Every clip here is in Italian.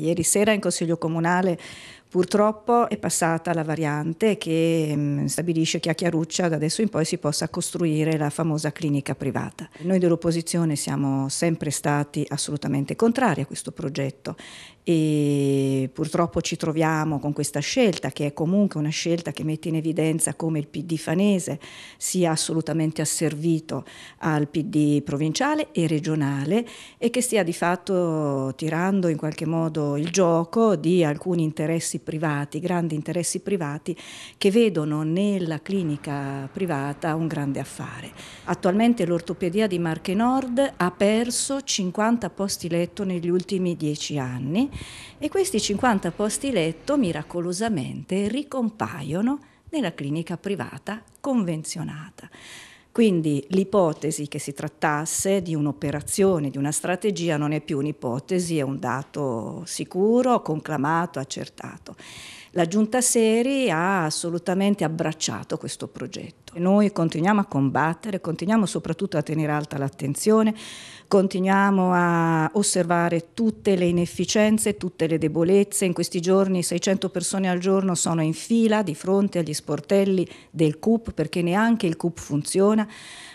Ieri sera in Consiglio Comunale Purtroppo è passata la variante che mm, stabilisce che a Chiaruccia da adesso in poi si possa costruire la famosa clinica privata. Noi dell'opposizione siamo sempre stati assolutamente contrari a questo progetto e purtroppo ci troviamo con questa scelta che è comunque una scelta che mette in evidenza come il PD fanese sia assolutamente asservito al PD provinciale e regionale e che stia di fatto tirando in qualche modo il gioco di alcuni interessi privati, grandi interessi privati che vedono nella clinica privata un grande affare. Attualmente l'ortopedia di Marche Nord ha perso 50 posti letto negli ultimi 10 anni e questi 50 posti letto miracolosamente ricompaiono nella clinica privata convenzionata. Quindi l'ipotesi che si trattasse di un'operazione, di una strategia, non è più un'ipotesi, è un dato sicuro, conclamato, accertato. La Giunta Seri ha assolutamente abbracciato questo progetto. Noi continuiamo a combattere, continuiamo soprattutto a tenere alta l'attenzione, continuiamo a osservare tutte le inefficienze, tutte le debolezze. In questi giorni 600 persone al giorno sono in fila di fronte agli sportelli del CUP perché neanche il CUP funziona.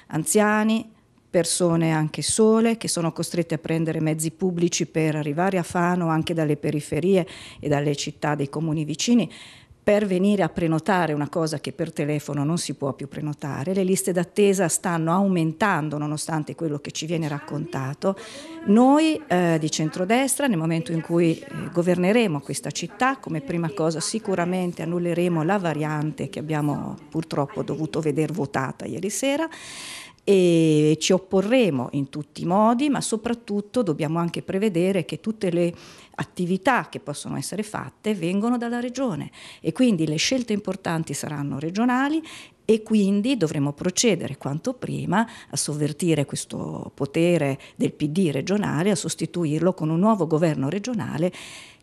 Anziani, persone anche sole che sono costrette a prendere mezzi pubblici per arrivare a Fano anche dalle periferie e dalle città dei comuni vicini per venire a prenotare una cosa che per telefono non si può più prenotare, le liste d'attesa stanno aumentando nonostante quello che ci viene raccontato. Noi eh, di centrodestra, nel momento in cui eh, governeremo questa città, come prima cosa sicuramente annulleremo la variante che abbiamo purtroppo dovuto vedere votata ieri sera e ci opporremo in tutti i modi, ma soprattutto dobbiamo anche prevedere che tutte le attività che possono essere fatte vengono dalla regione e quindi le scelte importanti saranno regionali e quindi dovremo procedere quanto prima a sovvertire questo potere del PD regionale, a sostituirlo con un nuovo governo regionale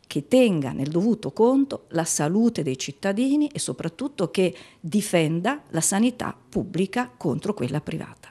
che tenga nel dovuto conto la salute dei cittadini e soprattutto che difenda la sanità pubblica contro quella privata.